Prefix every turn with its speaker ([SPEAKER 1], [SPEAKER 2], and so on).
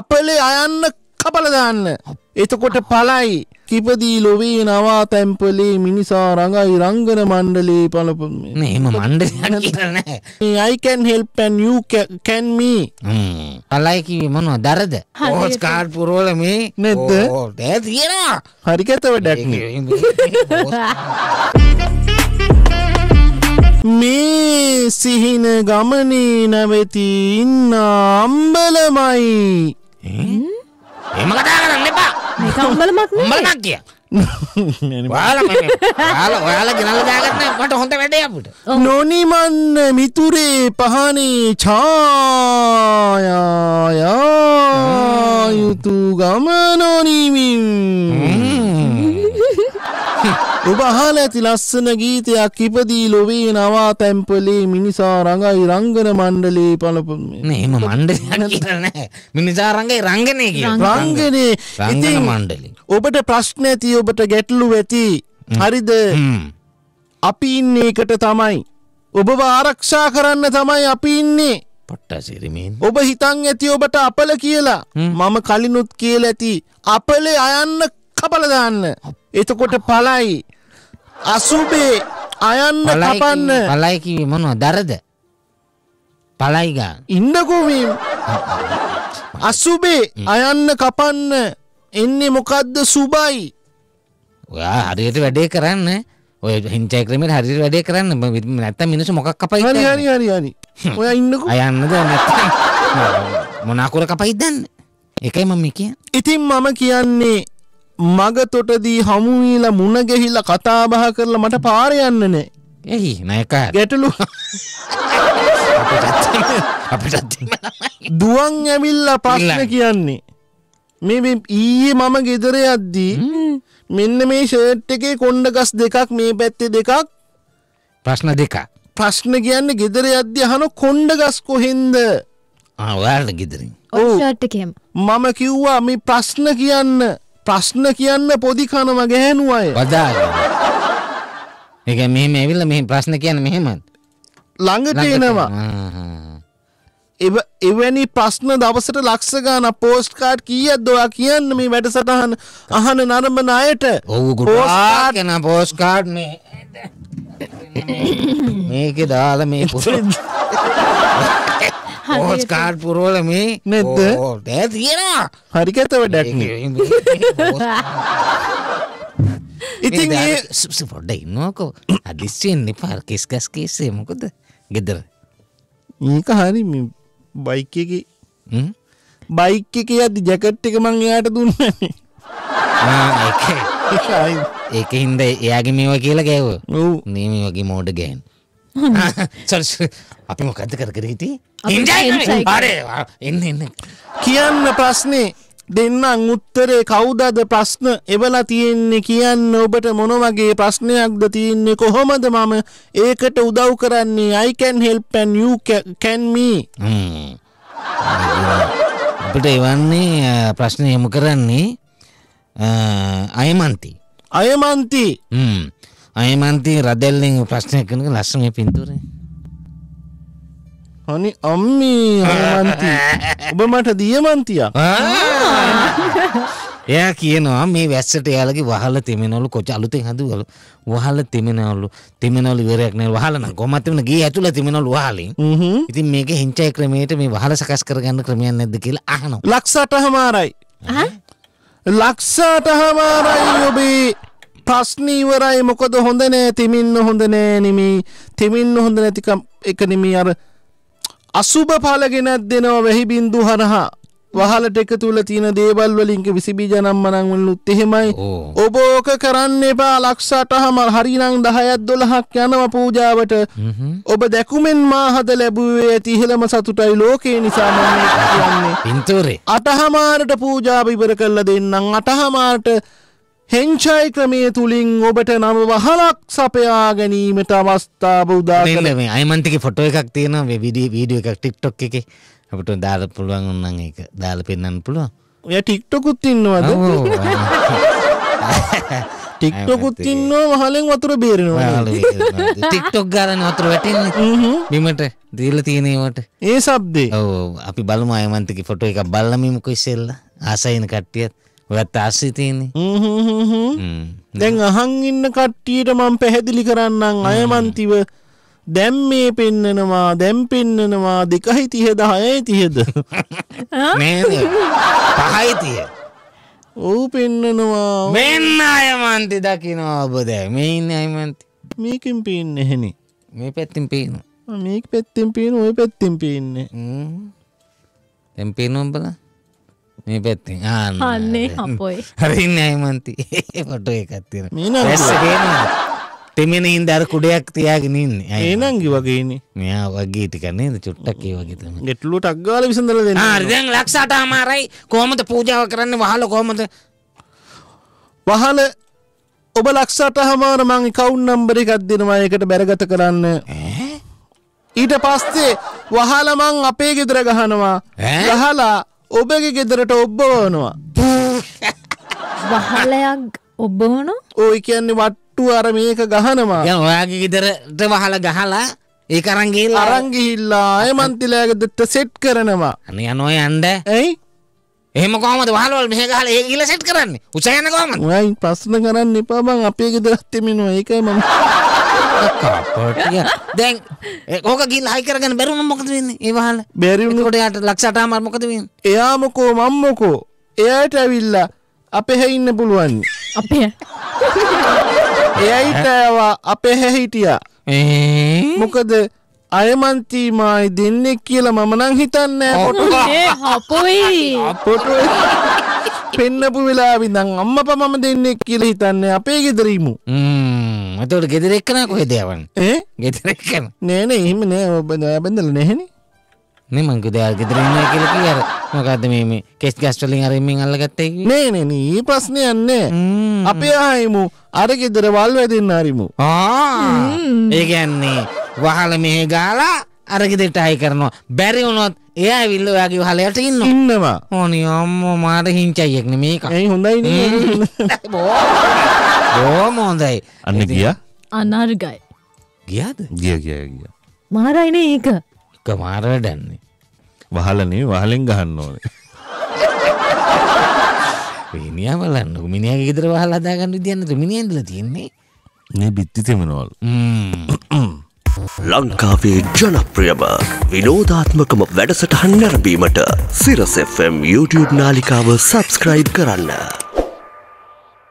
[SPEAKER 1] අපලේ අයන්න කපල දාන්න එතකොට පලයි කිපදී ලොවේ නවා තැම්පලේ මිනිසා රඟයි රංගන මණ්ඩලේ පලප
[SPEAKER 2] එම මණ්ඩ
[SPEAKER 1] අයිකැන් හෙල්පැන් කැන්මී අලයිකිව මොනවා
[SPEAKER 2] දරද හෝස් කාඩ් පුරෝල මේ නැද්ද ෑ තියෙනවා හරිකතව ඩැක්
[SPEAKER 1] මේ සිහින ගමනේ නැවෙති ඉන්න අම්බලමයි එහෙම කතා කරන්න
[SPEAKER 2] එපා. මේක උඹලමක් නෙමෙයි. උඹලමක් කිය. ඔයාලා ඔයාලා ඔයාලා ගෙනල්ලා දාගන්න මට හොඳ වැඩේ අපිට. නොනිමන්
[SPEAKER 1] මිතුරේ පහනේ ඡායා ඔබහල ඇති ලස්සන ගීතයක් ඉපදී ලොවේ නවා තැම්පලේ මිනිසා රඟයි රංගන මණ්ඩලේ පලපු එම මණ්ඩ මිනිසා
[SPEAKER 2] රඟයි රංගනය රංගනය ඉති මණ්ඩලි
[SPEAKER 1] ඔබට ප්‍රශ්න ඇති ඔබට ගැටලු ඇති හරිද අපි ඉන්න එකට තමයි ඔබව ආරක්ෂා කරන්න තමයි අපි ඉන්නේ
[SPEAKER 2] පට්ටසිරමින්
[SPEAKER 1] ඔබ හිතන් ඇති ඔබට අපල කියලා මම කලිනුත් කියල ඇති අපලේ අයන්න කපලදන්න එතකොට
[SPEAKER 2] පලයි අසුබේ අයන්න කපන්න පලයි කිවේ මොනවා දරද පලයිගා ඉන්නකෝවීම් අස්සුබේ අයන්න කපන්න
[SPEAKER 1] එන්නේ මොකක්ද සුබයි
[SPEAKER 2] ඔයා හරියට වැඩේ කරන්න ඔය හිංචයක්‍රමට හරි වැඩේ කරන්න නැත්ත මිනිස මොකක් කපයි හරිහරිහරි ඔය ඉන්නක අයන්නද මොනාකුර කපයි දන්න එකයි මම කිය ඉතින් මම කියන්නේ මගතොටදී හමුවීලා
[SPEAKER 1] මුණගෙහිලා කතාබහ කරලා මට පාර යන්නනේ එහි නයක ගැටලු අපිටත් දුවන් ඇවිල්ලා ප්‍රශ්න කියන්නේ මේ ඊයේ මම ගෙදර යද්දී මෙන්න මේ ෂර්ට් එකේ කොණ්ඩ ගස් දෙකක් මේ පැත්තේ දෙකක් ප්‍රශ්න දෙක ප්‍රශ්න කියන්න ගෙදර යද්දි අහන කොණ්ඩ ගස් කොහෙන්ද
[SPEAKER 2] ආ ඔයාලා ගෙදරින්
[SPEAKER 1] ඔව් ෂර්ට් එකේම මම කිව්වා මේ ප්‍රශ්න කියන්න ප්‍රශ්න කියන්න පොදිකනම ගැහැනු අය
[SPEAKER 2] වදාග එක මෙහෙම ඇවිල්ල මෙහි ප්‍රශ්න කියන්න මෙහෙමත් ළඟට එනවා එවැනි ප්‍රශ්න දවසට ලක්ෂගාන
[SPEAKER 1] පෝස්ට් කාඩ් කියත් දොයා කියන්න මේ වැඩසටහන් අහන නරඹන අයට ඔවුගුටාගෙන
[SPEAKER 2] පෝස්කාඩ් මේ මේක දාල මේ පුසෙන් පොස් කාඩ් පුරෝල මේ නැද්ද දෑ තියෙනවා හරිකතව ඩැක්න ඉතින් පොඩ්ඩ ඉන්නවාකෝ අදිස්යෙන් එපා කිස්කස් කේසේ මොකද ගෙදර ඒක හරි බයිකකි බයික
[SPEAKER 1] එක ඇති ජැකට් එක මං එයාට දුන්න
[SPEAKER 2] ඒක හින්ද එයාගේ මේවා කියලා ගැව නීම වගේ මෝඩ ගෑන් අපි මොකද කර කර හිටී කියන්න
[SPEAKER 1] ප්‍රශ්නේ දෙන්නම් උත්තරේ කවුදද ප්‍රශ්න එවලා තියෙන්නේ කියන්න ඔබට මොනවගේ ප්‍රශ්නයක්ද තියෙන්නේ කොහොමද මම ඒකට උදව් කරන්නේ අයිකැන්
[SPEAKER 2] හෙල්පැන් කැන්මී අපට එවන්නේ ප්‍රශ්න යමු කරන්නේ අයමන්ති අයමන්ති අයමන්ති රදැල්ලෙන් ප්‍රශ්නය කනක ලස්සම පින්තුරේ හනි අම්මේ හමන්ති ඔබ මට දියමන්තියක් එයා කියනවා මේ වැස්සට යාලගේ වහල තෙමෙනවලු කොච අලුතෙන් හදුවලු වහල තෙමෙනවලු තෙමෙනවලු ඉවරයක් නෑ වහල නම් කොහමද තෙමෙන ගේ ඇතුළ තෙමෙනවලු වහලෙන් ඉතින් මේකේ හිංචයි ක්‍රමයට මේ වහල සකස් කරගන්න ක්‍රමයක් නැද්ද කියලා අහනවා
[SPEAKER 1] ලක්ෂටහමාරයි ලක්ෂටහමාරයි ඔබේ ප්‍රශ්න ඉවරයි මොකද හොඳ නෑ තෙමින්න හොඳ නෑ නෙමේ තෙමින්න හොඳ නැතිකම් එක නෙමේ අර අසුභ ඵල ගෙනත් දෙනවා වැහි බින්දු හරහා වහලට එක තුල තියෙන දේවල් වලින්ක විසිබීජ නම් මනම් වලුත් එහෙමයි ඔබ ඕක කරන්න එපා ලක්ෂ 8ම හරිනම් 10ක් 12ක් යනවා පූජාවට ඔබ දැකුමෙන් මා හද ලැබුවේ ඇති ඉහළම සතුටයි ලෝකේ නිසා මම කියන්නේ පින්තූරේ 8මාරට පූජාව ඉවර කරලා දෙන්නම් 8මාරට හෙංචයි ක්‍රමය තුළින් ඔබට නම වහලක් සපයා ගැනීමට අවස්ථාව උදා කළ
[SPEAKER 2] මේ අයිමන්තික ෆොටෝ එකක් තියෙන විඩිය වීඩිය එකක් ටික්ටොක් එක අපට දාල පුළුවන් ඔන්නන් එක දාල පෙන්න්න පුළුව
[SPEAKER 1] ඔය ටික්ටොකුත් ඉන්නවද
[SPEAKER 2] ටික්ටොකුත් ඉන්නවා වහලෙන් වතුර බේරෙනවා ටික්ටොක් ගාලන වතුර වැටෙන්න බිමට දීල තියනවට ඒ සබ්දේ ඕ අපි බලම අයමන්තික ෆොටෝ එක බල්ලමිමක ඉස්සෙල්ල ආසයින කට්ටියත් ඔයත් ආශ්‍රිතයන්නේ දැන්
[SPEAKER 1] අහන් ඉන්න කට්ටියට මං පැහැදිලි කරන්නම් අයමන්තිව දැම් මේ පෙන්නනවා දැම් පෙන්නනවා දෙකහි තියද හයයි තියද පහයිතිය ඔවු පෙන්නනවා මෙන්න
[SPEAKER 2] අයමන්ති දකිනවා ඔබ දැ මෙයින්න අයමන්ති මේකින් පින්න එහෙනි මේ පැත්තිම් පීනවා මේක පැත්තිම් පීන ඔය පැත්තිම් පින්නේ තැම් පීනුම්බලා මේ පැත්තෙන් ආන්න අන්නේ අපොයි හරින්න අයිමන්ති පොටෝ එකක් තියෙන තෙමෙන ඉඳ අර කුඩයක් තියාගෙන ඉන්නේ ඒනංගි වගේනේ මෙයා වගේ ටික නේද චුට්ටක් ඒ වගේ තමයි ගැටලුවට අග්ගාල විසඳලා දෙන්න හරි දැන් ලක්ෂ 8මාරයි කොහමද පූජාව කරන්නේ වහල කොහමද වහල ඔබ
[SPEAKER 1] ලක්ෂ 8මාර මං account number එකක් දෙනවා ඒකට බැරගත කරන්න ඊට පස්සේ වහල මං අපේ ගෙදර ගහනවා ගහලා ඔබගේ
[SPEAKER 2] ගෙදරට ඔබ්බවනවා වහලයක් ඔබ්බවනු ඕයි කියන්නේ වට්ටු අර මේක ගහනවා ය ඔයාගේ ගෙදරට වහල ගහලා ඒ අරන්ගේ අරංගිහිල්ලා අය මන්තිලෑගෙදට සෙට් කරනවා අන යනොය අන්ඩ ඇයි එහම කොමද වහලවල් මේ හල ඒ ඉල සෙට් කරන්න උසයන කොම
[SPEAKER 1] යි ප්‍රශ්න කරන්න එපාබං
[SPEAKER 2] අපේ ගෙදරත්තිමිනවා ඒකයි මම කපටිය දැන් ඕක ගිල් හයි කරගන්න බැරුණ මොකද වෙන්නේ ඒ වහල බැරිුණකොට යාට ලක්ෂටාමර මොකද වෙන්නේ එයා මොකෝ මම
[SPEAKER 1] මොකෝ එයාට ඇවිල්ලා අපේ හැ ඉන්න පුළුවන් අපේ එයයිට ඇවා අපේ හැ හිටියා මොකද අයමන්තීමයි දෙන්නෙක් කියලා මම නම් හිතන්නේ හොයි පොටුව පෙන්නපු වෙලා විඳන් අම්මප මම දෙන්නෙක් කියලා හිතන්නේ අපේ ගෙදරීමු
[SPEAKER 2] ඇතවට ගෙදරෙක්කන කොහෙද යවන්න ඒ ගෙතරක්කන නෑන එහෙම නෑ ඔබ බැඳල නැහැනේ මේ මංකු දෙයක් ගෙතරන්න කියල කියර මොකද මේ කෙස් ගස්ටලින් අරමින් අල්ලගත්තේ නෑනන ඒ ප්‍රශ්නය යන්නේ අපේ ආයමු අර ගෙදර වල් වැදන්න අරිමු ඒගැන්නේ වහල මෙහෙ ගාලා අරගෙදෙට අයි කරනවා බැරි වුණොත් එයා විල්ල ඔයාගේ හලයට ඉන්න ඉන්නවා ඕනි අම්ම මාට හිංචයියෙක්න මේක හොඳයි බෝ බෝම හොඳයි අන්න ගිය අනර්ගයි ගියාද ගිය කිය ගිය මහරයින ඒක එක මාරව ඩැන්නේ වහලනේ වහලෙන් ගහන්න ඕනේ මිනිිය බලන්න මිනිියගේ ගෙදර වහල අදාගන්න විදියන්නට මිනිියන්දල තියෙන්නේ මේ බිත්ති තෙමනවල් ලංකාවේ
[SPEAKER 1] ජනප්‍රියම විනෝධාත්මකම වැඩසටහන් නැරඹීමට සිරසFM YouTube නාලිකාව සබස්ක්‍රයිබ් කරන්න.